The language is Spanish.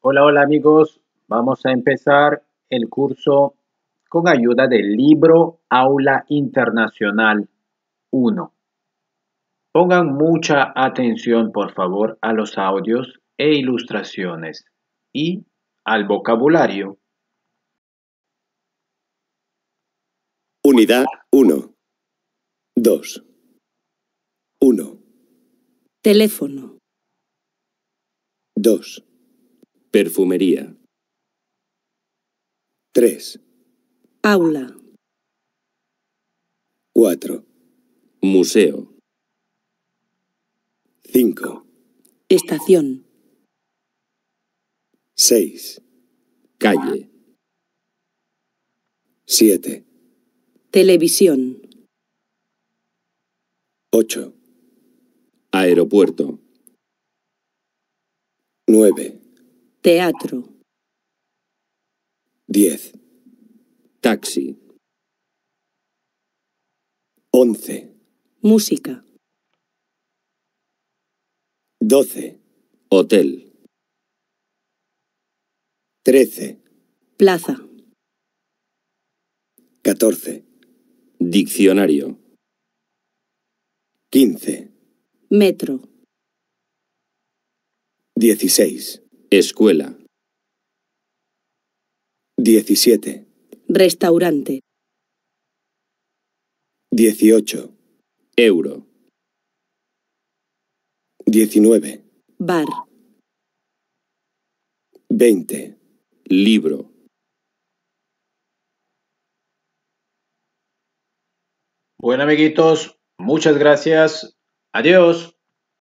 Hola, hola amigos. Vamos a empezar el curso con ayuda del libro Aula Internacional 1. Pongan mucha atención, por favor, a los audios e ilustraciones y al vocabulario. Unidad 1. 2. 1. Teléfono. 2. Perfumería. 3. Aula. 4. Museo. 5. Estación. 6. Calle. 7. Televisión. 8. Aeropuerto. 9. Teatro. 10. Taxi. 11. Música. 12. Hotel. 13. Plaza. 14. Diccionario. 15. Metro. 16. Escuela. 17. Restaurante. 18. Euro. 19. Bar. 20. Libro. Bueno, amiguitos, muchas gracias. Adiós.